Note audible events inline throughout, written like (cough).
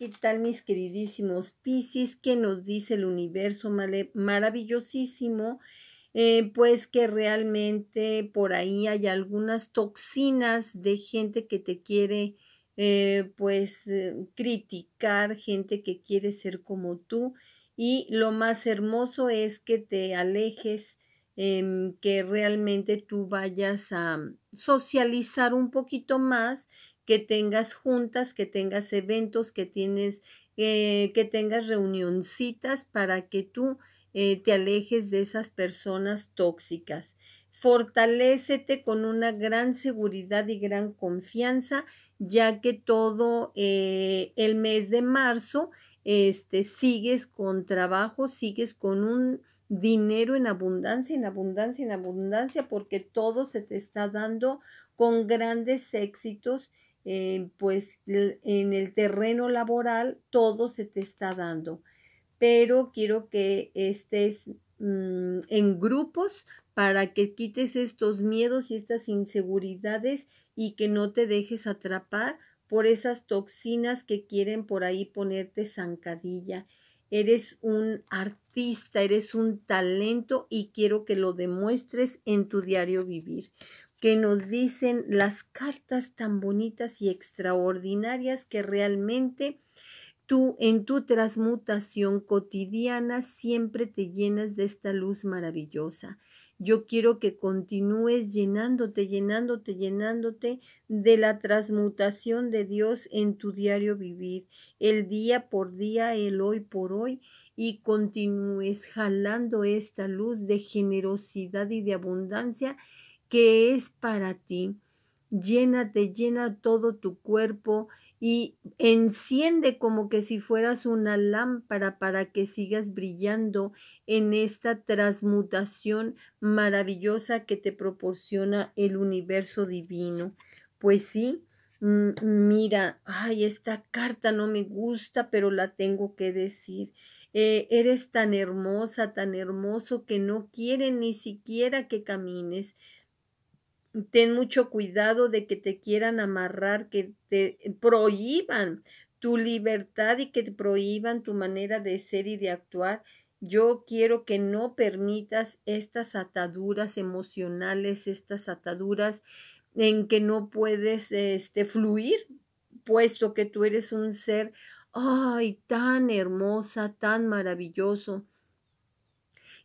¿Qué tal mis queridísimos Piscis? ¿Qué nos dice el universo maravillosísimo? Eh, pues que realmente por ahí hay algunas toxinas de gente que te quiere eh, pues eh, criticar, gente que quiere ser como tú y lo más hermoso es que te alejes, em, que realmente tú vayas a socializar un poquito más que tengas juntas, que tengas eventos, que tienes, eh, que tengas reunioncitas para que tú eh, te alejes de esas personas tóxicas. Fortalécete con una gran seguridad y gran confianza, ya que todo eh, el mes de marzo este, sigues con trabajo, sigues con un dinero en abundancia, en abundancia, en abundancia, porque todo se te está dando con grandes éxitos pues en el terreno laboral todo se te está dando. Pero quiero que estés mm, en grupos para que quites estos miedos y estas inseguridades y que no te dejes atrapar por esas toxinas que quieren por ahí ponerte zancadilla. Eres un artista, eres un talento y quiero que lo demuestres en tu diario vivir que nos dicen las cartas tan bonitas y extraordinarias que realmente tú en tu transmutación cotidiana siempre te llenas de esta luz maravillosa. Yo quiero que continúes llenándote, llenándote, llenándote de la transmutación de Dios en tu diario vivir, el día por día, el hoy por hoy, y continúes jalando esta luz de generosidad y de abundancia que es para ti. Llénate, llena todo tu cuerpo y enciende como que si fueras una lámpara para que sigas brillando en esta transmutación maravillosa que te proporciona el universo divino. Pues sí, mira, ay, esta carta no me gusta, pero la tengo que decir. Eh, eres tan hermosa, tan hermoso que no quiere ni siquiera que camines ten mucho cuidado de que te quieran amarrar, que te eh, prohíban tu libertad y que te prohíban tu manera de ser y de actuar. Yo quiero que no permitas estas ataduras emocionales, estas ataduras en que no puedes este, fluir, puesto que tú eres un ser, ay, tan hermosa, tan maravilloso,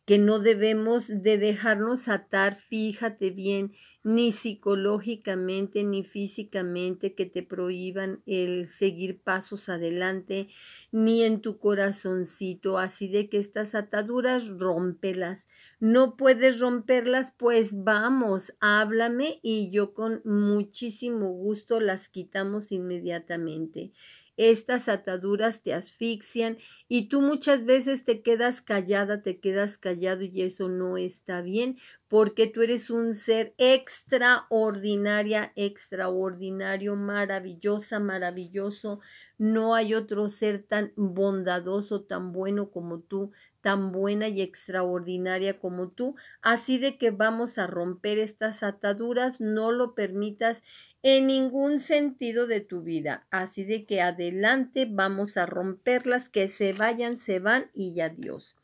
que no debemos de dejarnos atar, fíjate bien, ni psicológicamente ni físicamente que te prohíban el seguir pasos adelante, ni en tu corazoncito. Así de que estas ataduras, rómpelas. No puedes romperlas, pues vamos, háblame y yo con muchísimo gusto las quitamos inmediatamente. Estas ataduras te asfixian y tú muchas veces te quedas callada, te quedas callado y eso no está bien porque tú eres un ser extraordinaria, extraordinario, maravillosa, maravilloso. No hay otro ser tan bondadoso, tan bueno como tú, tan buena y extraordinaria como tú. Así de que vamos a romper estas ataduras, no lo permitas en ningún sentido de tu vida. Así de que adelante vamos a romperlas, que se vayan, se van y ya Dios.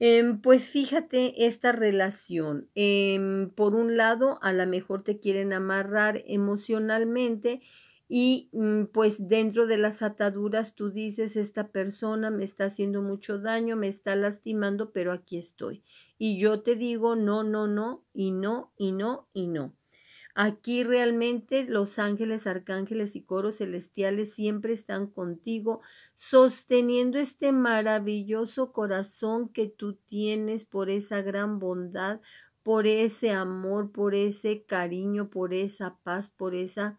Em, pues fíjate esta relación. Em, por un lado, a lo mejor te quieren amarrar emocionalmente y mm, pues dentro de las ataduras tú dices, esta persona me está haciendo mucho daño, me está lastimando, pero aquí estoy. Y yo te digo, no, no, no, y no, y no, y no. Aquí realmente los ángeles, arcángeles y coros celestiales siempre están contigo, sosteniendo este maravilloso corazón que tú tienes por esa gran bondad, por ese amor, por ese cariño, por esa paz, por esa...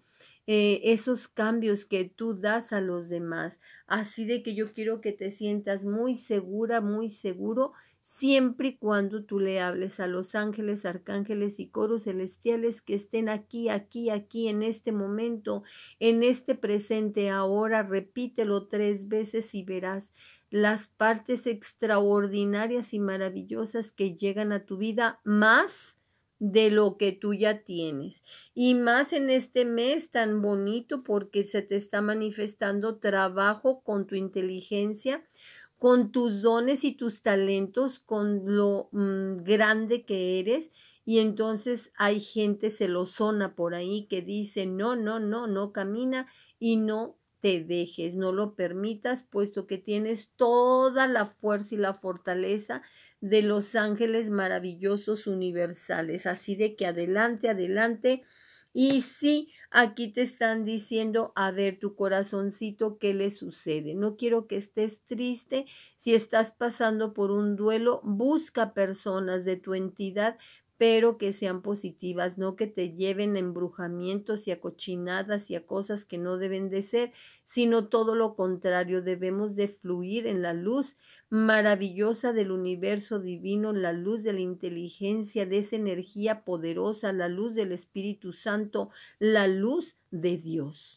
Eh, esos cambios que tú das a los demás. Así de que yo quiero que te sientas muy segura, muy seguro siempre y cuando tú le hables a los ángeles, arcángeles y coros celestiales que estén aquí, aquí, aquí, en este momento, en este presente, ahora, repítelo tres veces y verás las partes extraordinarias y maravillosas que llegan a tu vida, más de lo que tú ya tienes. Y más en este mes tan bonito porque se te está manifestando trabajo con tu inteligencia, con tus dones y tus talentos, con lo mm, grande que eres. Y entonces hay gente celosona por ahí que dice, no, no, no, no camina y no te dejes, no lo permitas, puesto que tienes toda la fuerza y la fortaleza de los ángeles maravillosos universales. Así de que adelante, adelante. Y sí, Aquí te están diciendo, a ver tu corazoncito, ¿qué le sucede? No quiero que estés triste. Si estás pasando por un duelo, busca personas de tu entidad pero que sean positivas, no que te lleven a embrujamientos y a cochinadas y a cosas que no deben de ser, sino todo lo contrario, debemos de fluir en la luz maravillosa del universo divino, la luz de la inteligencia, de esa energía poderosa, la luz del Espíritu Santo, la luz de Dios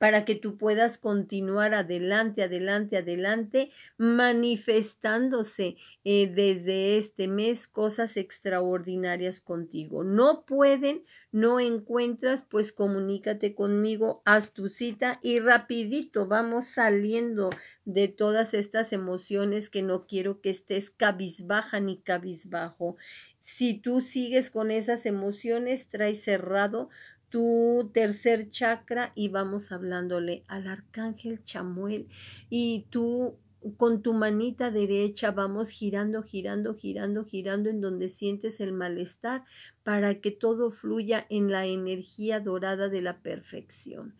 para que tú puedas continuar adelante, adelante, adelante, manifestándose eh, desde este mes cosas extraordinarias contigo. No pueden, no encuentras, pues comunícate conmigo, haz tu cita y rapidito vamos saliendo de todas estas emociones que no quiero que estés cabizbaja ni cabizbajo. Si tú sigues con esas emociones, trae cerrado tu tercer chakra y vamos hablándole al arcángel Chamuel y tú con tu manita derecha vamos girando, girando, girando, girando en donde sientes el malestar para que todo fluya en la energía dorada de la perfección.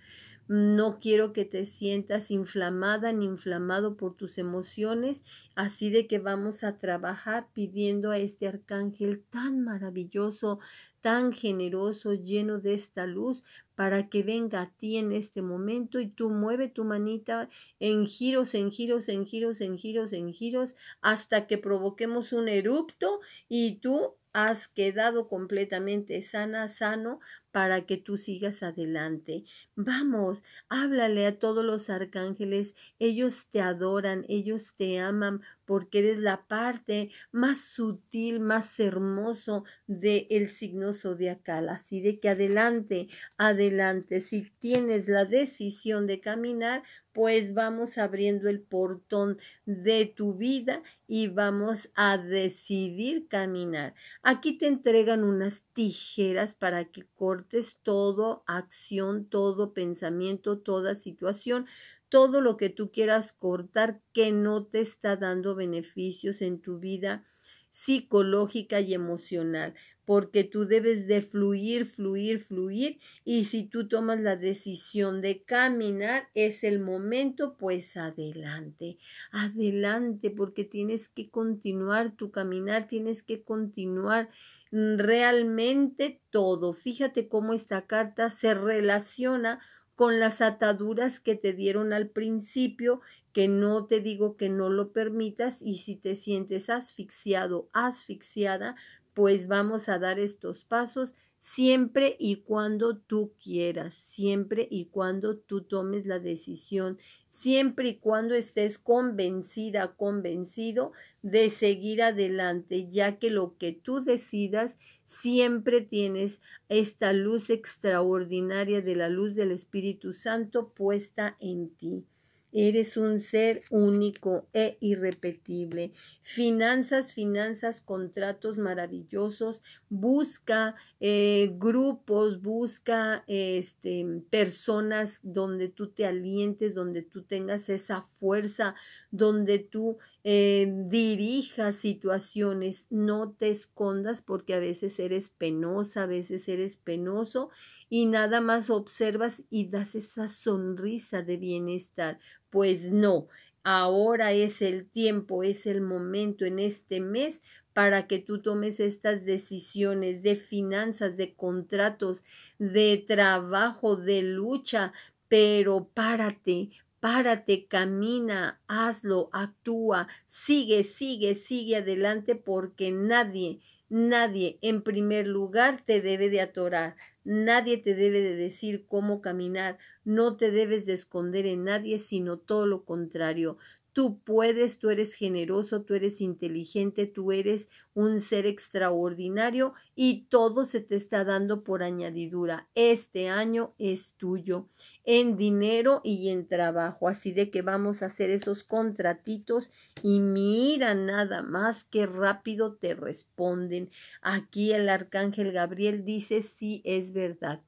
No quiero que te sientas inflamada ni inflamado por tus emociones, así de que vamos a trabajar pidiendo a este arcángel tan maravilloso, tan generoso, lleno de esta luz, para que venga a ti en este momento y tú mueve tu manita en giros, en giros, en giros, en giros, en giros, hasta que provoquemos un erupto y tú has quedado completamente sana, sano, para que tú sigas adelante. Vamos, háblale a todos los arcángeles, ellos te adoran, ellos te aman, porque eres la parte más sutil, más hermoso del el signo zodiacal. Así de que adelante, adelante, si tienes la decisión de caminar, pues vamos abriendo el portón de tu vida y vamos a decidir caminar. Aquí te entregan unas tijeras para que cortes todo acción, todo pensamiento, toda situación, todo lo que tú quieras cortar que no te está dando beneficios en tu vida psicológica y emocional porque tú debes de fluir, fluir, fluir y si tú tomas la decisión de caminar, es el momento, pues adelante, adelante, porque tienes que continuar tu caminar, tienes que continuar mm, realmente todo. Fíjate cómo esta carta se relaciona con las ataduras que te dieron al principio, que no te digo que no lo permitas y si te sientes asfixiado, asfixiada, pues vamos a dar estos pasos siempre y cuando tú quieras, siempre y cuando tú tomes la decisión, siempre y cuando estés convencida, convencido de seguir adelante, ya que lo que tú decidas, siempre tienes esta luz extraordinaria de la luz del Espíritu Santo puesta en ti. Eres un ser único e irrepetible. Finanzas, finanzas, contratos maravillosos. Busca eh, grupos, busca este, personas donde tú te alientes, donde tú tengas esa fuerza, donde tú eh, dirija situaciones, no te escondas porque a veces eres penosa, a veces eres penoso y nada más observas y das esa sonrisa de bienestar. Pues no, ahora es el tiempo, es el momento en este mes para que tú tomes estas decisiones de finanzas, de contratos, de trabajo, de lucha, pero párate, Párate, camina, hazlo, actúa, sigue, sigue, sigue adelante porque nadie, nadie en primer lugar te debe de atorar, nadie te debe de decir cómo caminar, no te debes de esconder en nadie, sino todo lo contrario. Tú puedes, tú eres generoso, tú eres inteligente, tú eres un ser extraordinario y todo se te está dando por añadidura. Este año es tuyo en dinero y en trabajo. Así de que vamos a hacer esos contratitos y mira nada más que rápido te responden. Aquí el arcángel Gabriel dice, sí, es verdad.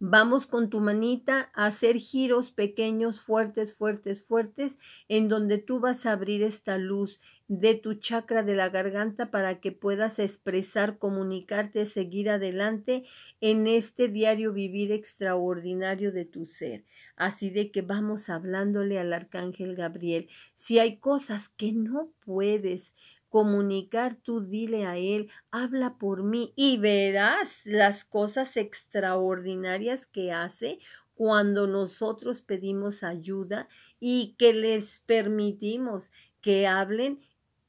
Vamos con tu manita a hacer giros pequeños, fuertes, fuertes, fuertes, en donde tú vas a abrir esta luz de tu chakra de la garganta para que puedas expresar, comunicarte, seguir adelante en este diario vivir extraordinario de tu ser. Así de que vamos hablándole al arcángel Gabriel. Si hay cosas que no puedes comunicar, tú dile a Él, habla por mí y verás las cosas extraordinarias que hace cuando nosotros pedimos ayuda y que les permitimos que hablen.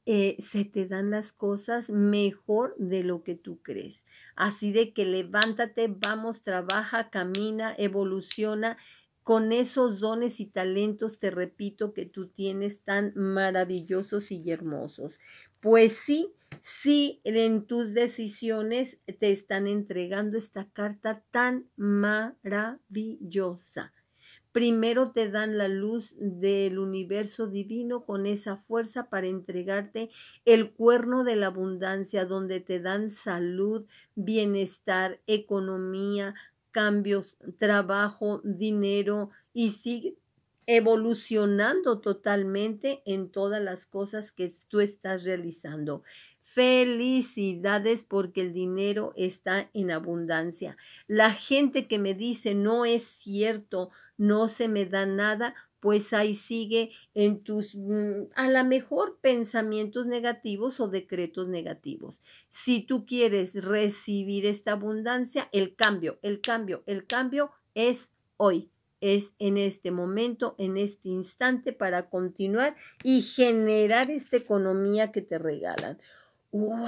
Eh, se te dan las cosas mejor de lo que tú crees. Así de que levántate, vamos, trabaja, camina, evoluciona con esos dones y talentos, te repito, que tú tienes tan maravillosos y hermosos. Pues sí, sí, en tus decisiones te están entregando esta carta tan maravillosa. Primero te dan la luz del universo divino con esa fuerza para entregarte el cuerno de la abundancia, donde te dan salud, bienestar, economía, cambios, trabajo, dinero y sigue evolucionando totalmente en todas las cosas que tú estás realizando. Felicidades porque el dinero está en abundancia. La gente que me dice no es cierto, no se me da nada, pues ahí sigue en tus, mm, a lo mejor, pensamientos negativos o decretos negativos. Si tú quieres recibir esta abundancia, el cambio, el cambio, el cambio es hoy es en este momento, en este instante, para continuar y generar esta economía que te regalan. ¡Wow!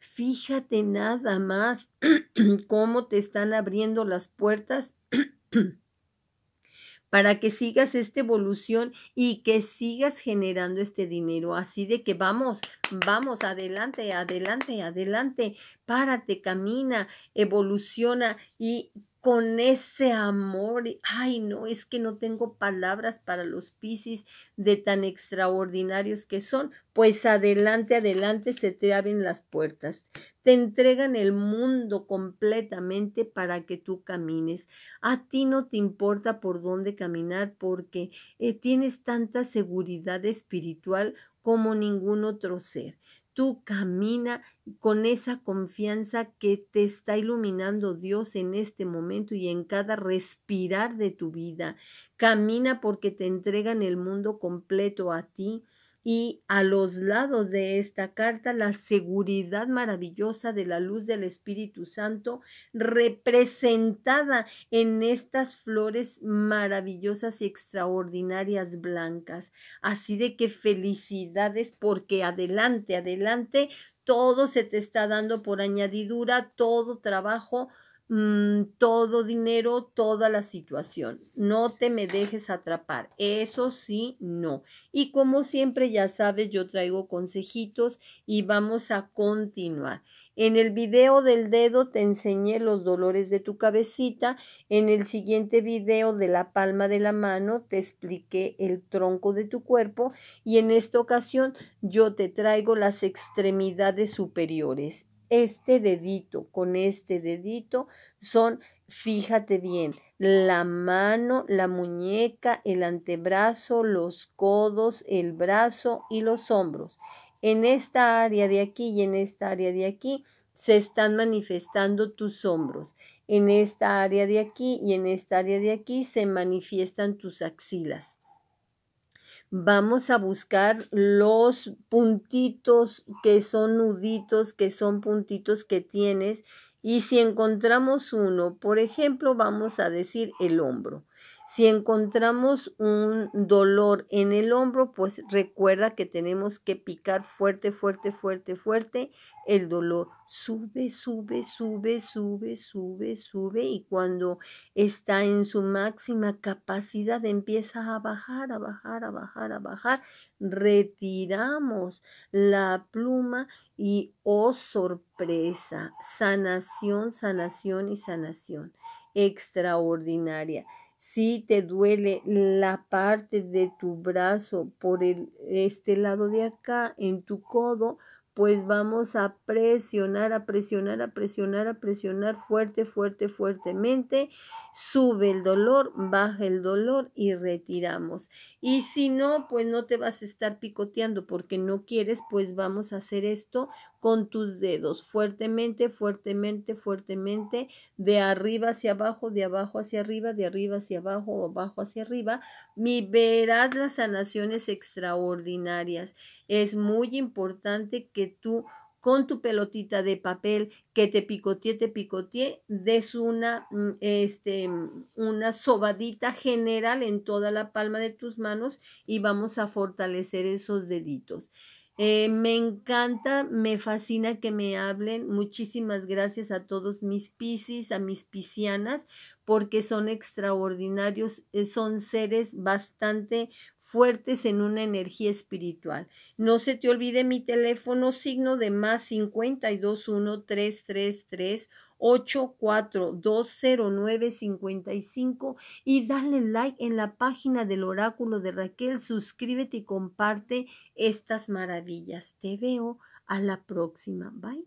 Fíjate nada más (clears throat) cómo te están abriendo las puertas (clears throat) para que sigas esta evolución y que sigas generando este dinero. Así de que vamos, vamos, adelante, adelante, adelante, párate, camina, evoluciona y con ese amor. Ay, no, es que no tengo palabras para los Piscis de tan extraordinarios que son. Pues adelante, adelante se te abren las puertas. Te entregan el mundo completamente para que tú camines. A ti no te importa por dónde caminar porque eh, tienes tanta seguridad espiritual como ningún otro ser. Tú camina con esa confianza que te está iluminando Dios en este momento y en cada respirar de tu vida. Camina porque te entregan el mundo completo a ti y a los lados de esta carta la seguridad maravillosa de la luz del Espíritu Santo representada en estas flores maravillosas y extraordinarias blancas. Así de que felicidades porque adelante, adelante, todo se te está dando por añadidura, todo trabajo Mm, todo dinero, toda la situación. No te me dejes atrapar. Eso sí, no. Y como siempre, ya sabes, yo traigo consejitos y vamos a continuar. En el video del dedo te enseñé los dolores de tu cabecita. En el siguiente video de la palma de la mano te expliqué el tronco de tu cuerpo. Y en esta ocasión yo te traigo las extremidades superiores este dedito, con este dedito, son, fíjate bien, la mano, la muñeca, el antebrazo, los codos, el brazo y los hombros. En esta área de aquí y en esta área de aquí se están manifestando tus hombros. En esta área de aquí y en esta área de aquí se manifiestan tus axilas vamos a buscar los puntitos que son nuditos, que son puntitos que tienes. Y si encontramos uno, por ejemplo, vamos a decir el hombro. Si encontramos un dolor en el hombro, pues recuerda que tenemos que picar fuerte, fuerte, fuerte, fuerte el dolor. Sube, sube, sube, sube, sube, sube y cuando está en su máxima capacidad empieza a bajar, a bajar, a bajar, a bajar. Retiramos la pluma y oh sorpresa, sanación, sanación y sanación extraordinaria. Si te duele la parte de tu brazo por el, este lado de acá, en tu codo, pues vamos a presionar, a presionar, a presionar, a presionar fuerte, fuerte, fuertemente. Sube el dolor, baja el dolor y retiramos. Y si no, pues no te vas a estar picoteando porque no quieres, pues vamos a hacer esto con tus dedos, fuertemente, fuertemente, fuertemente, de arriba hacia abajo, de abajo hacia arriba, de arriba hacia abajo abajo hacia arriba, y verás las sanaciones extraordinarias. Es muy importante que tú con tu pelotita de papel que te picotee, te picotee, des una, mm, este, mm, una sobadita general en toda la palma de tus manos y vamos a fortalecer esos deditos. Eh, me encanta, me fascina que me hablen. Muchísimas gracias a todos mis piscis, a mis piscianas, porque son extraordinarios, eh, son seres bastante fuertes en una energía espiritual. No se te olvide mi teléfono signo de más 521333 8420955 y dale like en la página del oráculo de Raquel, suscríbete y comparte estas maravillas. Te veo a la próxima. Bye.